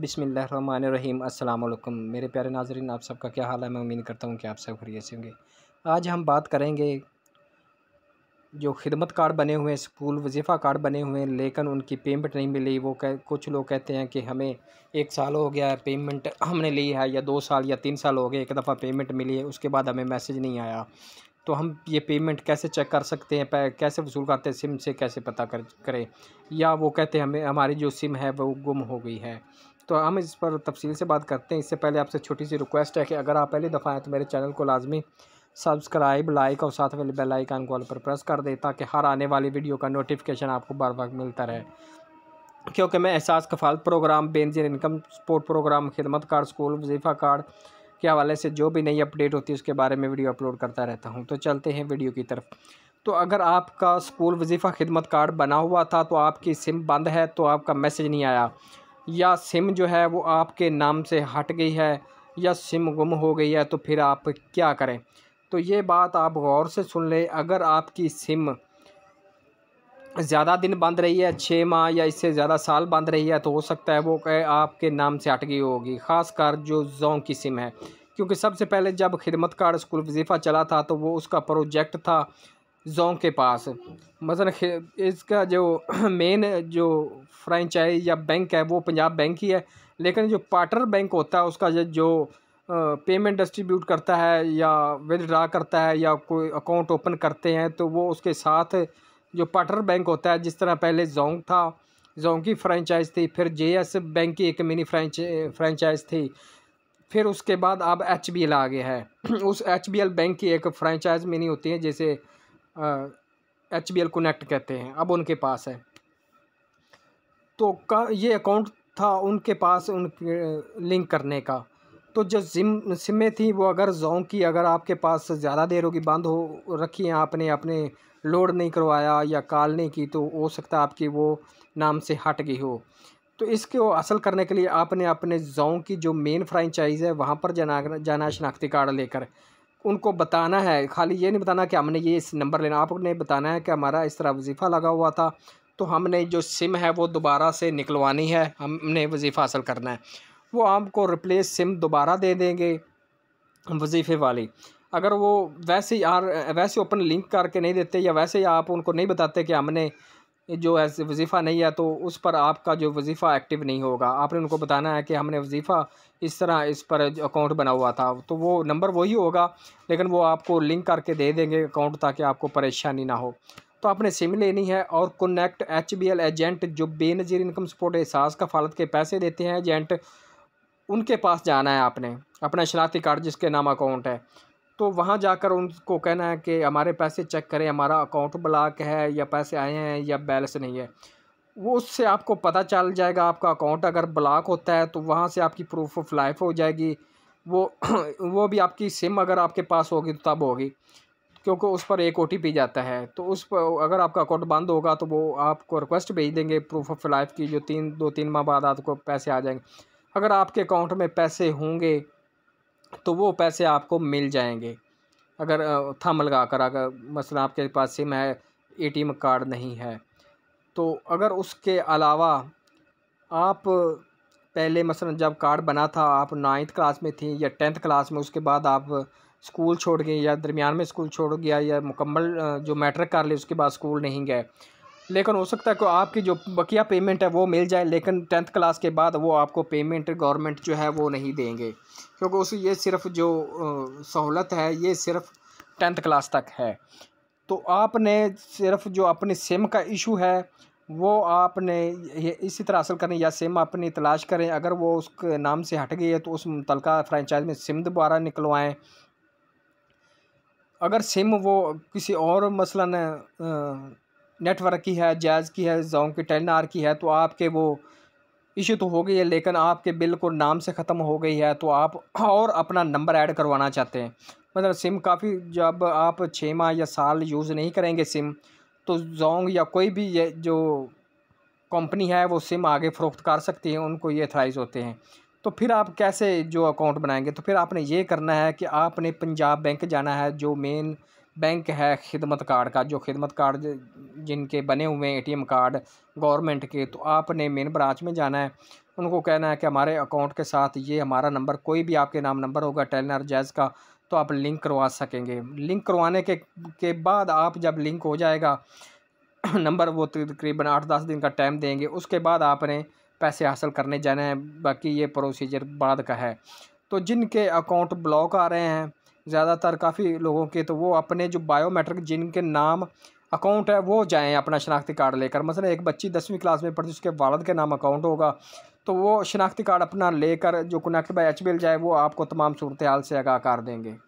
बिसमीम् अल्लाम मेरे प्यारे नाजरीन आप सबका क्या हाल है मैं उम्मीद करता हूँ कि आप सब खरीद से होंगे आज हम बात करेंगे जो खिदमत कार्ड बने हुए हैं स्कूल वजीफ़ा कार्ड बने हुए हैं लेकिन उनकी पेमेंट नहीं मिली वो कह कुछ लोग कहते हैं कि हमें एक साल हो गया है पेमेंट हमने ली है या दो साल या तीन साल हो गए एक दफ़ा पेमेंट मिली है उसके बाद हमें मैसेज नहीं आया तो हम ये पेमेंट कैसे चेक कर सकते हैं कैसे वसूल करते हैं सिम से कैसे पता कर करें या वो कहते हैं हमें हमारी जो सिम है वो गुम हो गई है तो हम इस पर तफसील से बात करते हैं इससे पहले आपसे छोटी सी रिक्वेस्ट है कि अगर आप पहली दफ़ा आए तो मेरे चैनल को लाजमी सब्सक्राइब लाइक और साथ में बेल आइकन कॉल पर प्रेस कर दें ताकि हर आने वाली वीडियो का नोटिफिकेशन आपको बार बार मिलता रहे क्योंकि मैं Ehsaas Kafalat program Benazir income support program Khidmat card school Wazifa card के हवाले से जो भी नई अपडेट होती है उसके बारे में वीडियो अपलोड करता रहता हूँ तो चलते हैं वीडियो की तरफ तो अगर आपका स्कूल वजीफ़ा खिदमत कार्ड बना हुआ था तो आपकी सिम बंद है तो आपका मैसेज नहीं आया या सिम जो है वो आपके नाम से हट गई है या सिम गुम हो गई है तो फिर आप क्या करें तो ये बात आप गौर से सुन लें अगर आपकी सिम ज़्यादा दिन बंद रही है छः माह या इससे ज़्यादा साल बंद रही है तो हो सकता है वो आपके नाम से हट गई होगी ख़ासकर जो जों की सिम है क्योंकि सबसे पहले जब खिदमत कार स्कूल वजीफ़ा चला था तो वो उसका प्रोजेक्ट था जों के पास मसल इसका जो मेन जो फ्रेंचाइज या बैंक है वो पंजाब बैंक ही है लेकिन जो पार्टनर बैंक होता है उसका जो पेमेंट डिस्ट्रीब्यूट करता है या विदड्रा करता है या कोई अकाउंट ओपन करते हैं तो वो उसके साथ जो पार्टनर बैंक होता है जिस तरह पहले जोंग था जोंग की फ्रेंचाइज थी फिर एस बैंक की एक मिनी फ्रेंच फ्रेंचाइज थी फिर उसके बाद अब एच बी एल आ गया है उस एच बी एल बैंक की एक फ्रेंचाइज मिनी होती है जैसे एच बी एल कनेक्ट कहते हैं अब उनके पास है तो का ये अकाउंट था उनके पास उनके लिंक करने का तो जो सिम सिमें थी वो अगर जोंग की अगर आपके पास ज़्यादा देर होगी बंद हो रखी हैं आपने अपने लोड नहीं करवाया या कॉल नहीं की तो हो सकता आपकी वो नाम से हट गई हो तो इसको असल करने के लिए आपने अपने जोंग की जो मेन फ्रेंचाइज है वहाँ पर जाना जाना शनाख्ती कार्ड लेकर उनको बताना है खाली ये नहीं बताना कि हमने ये इस नंबर लेना आपने बताना है कि हमारा इस तरह वजीफ़ा लगा हुआ था तो हमने जो सिम है वो दोबारा से निकलवानी है हमने वजीफ़ा हासिल करना है वो आपको रिप्लेस सिम दोबारा दे देंगे वजीफ़े वाली अगर वो वैसे ही आर वैसे ओपन लिंक करके नहीं देते या वैसे ही आप उनको नहीं बताते कि हमने जो है वजीफ़ा नहीं है तो उस पर आपका जो वजीफ़ा एक्टिव नहीं होगा आपने उनको बताना है कि हमने वजीफ़ा इस तरह इस पर अकाउंट बना हुआ था तो वो नंबर वही होगा लेकिन वो आपको लिंक करके दे देंगे अकाउंट ताकि आपको परेशानी ना हो तो आपने सिम लेनी है और connect H B L agent जो बेनज़ीर इनकम सपोर्ट एहसास का फालत के पैसे देते हैं एजेंट उनके पास जाना है आपने अपना शनाती कार्ड जिसके नाम अकाउंट है तो वहाँ जाकर उनको कहना है कि हमारे पैसे चेक करें हमारा अकाउंट ब्लॉक है या पैसे आए हैं या बैलेंस नहीं है वो उससे आपको पता चल जाएगा आपका अकाउंट अगर ब्लॉक होता है तो वहाँ से आपकी प्रूफ ऑफ लाइफ हो जाएगी वो वो भी आपकी सिम अगर आपके पास होगी तो तब होगी क्योंकि उस पर एक ओ जाता है तो उस पर अगर आपका अकाउंट बंद होगा तो वो आपको रिक्वेस्ट भेज देंगे प्रूफ ऑफ लाइफ की जो तीन दो तीन माह बाद आपको पैसे आ जाएंगे अगर आपके अकाउंट में पैसे होंगे तो वो पैसे आपको मिल जाएंगे अगर थम लगा कर अगर मसला आपके पास सिम है एटीएम कार्ड नहीं है तो अगर उसके अलावा आप पहले मसला जब कार्ड बना था आप नाइन्थ क्लास में थी या टेंथ क्लास में उसके बाद आप स्कूल छोड़ गए या दरमियान में स्कूल छोड़ गया या मुकम्मल जो मैट्रिक कर ले उसके बाद स्कूल नहीं गए लेकिन हो सकता है कि आपकी जो बकिया पेमेंट है वो मिल जाए लेकिन टेंथ क्लास के बाद वो आपको पेमेंट गवर्नमेंट जो है वो नहीं देंगे क्योंकि उस ये सिर्फ जो सहूलत है ये सिर्फ टेंथ क्लास तक है तो आपने सिर्फ जो अपने सिम का इशू है वो आपने इसी तरह हासिल करें या सिम अपनी तलाश करें अगर वो उसके नाम से हट गई है तो उस मुतल फ़्रेंचाइज में सिम दोबारा निकलवाएँ अगर सिम वो किसी और ने नेटवर्क की है जैज़ की है जोंग की टेन आर की है तो आपके वो इशू तो हो गई है लेकिन आपके बिल को नाम से ख़त्म हो गई है तो आप और अपना नंबर ऐड करवाना चाहते हैं मतलब सिम काफ़ी जब आप छः माह या साल यूज़ नहीं करेंगे सिम तो जोंग या कोई भी ये जो कंपनी है वो सिम आगे फ़रोख्त कर सकती है उनको ये थ्राइज होते हैं तो फिर आप कैसे जो अकाउंट बनाएंगे तो फिर आपने ये करना है कि आपने पंजाब बैंक जाना है जो मेन बैंक है खिदमत कार्ड का जो खिदमत कार्ड जिनके बने हुए हैं एटीएम कार्ड गवर्नमेंट के तो आपने मेन ब्रांच में जाना है उनको कहना है कि हमारे अकाउंट के साथ ये हमारा नंबर कोई भी आपके नाम नंबर होगा टेलनर जैज़ का तो आप लिंक करवा सकेंगे लिंक करवाने के के बाद आप जब लिंक हो जाएगा नंबर वो तकरीबन आठ दस दिन का टाइम देंगे उसके बाद आपने पैसे हासिल करने जाने हैं बाकी ये प्रोसीजर बाद का है तो जिनके अकाउंट ब्लॉक आ रहे हैं ज़्यादातर काफ़ी लोगों के तो वो अपने जो बायोमेट्रिक जिनके नाम अकाउंट है वो जाएँ अपना शनाख्ती कार्ड लेकर मसलन मतलब एक बच्ची दसवीं क्लास में पढ़ती उसके वालद के नाम अकाउंट होगा तो वो शनाख्ती कार्ड अपना लेकर जो कनेक्ट बाई एच जाए वो आपको तमाम सूरत हाल से आगाह कर देंगे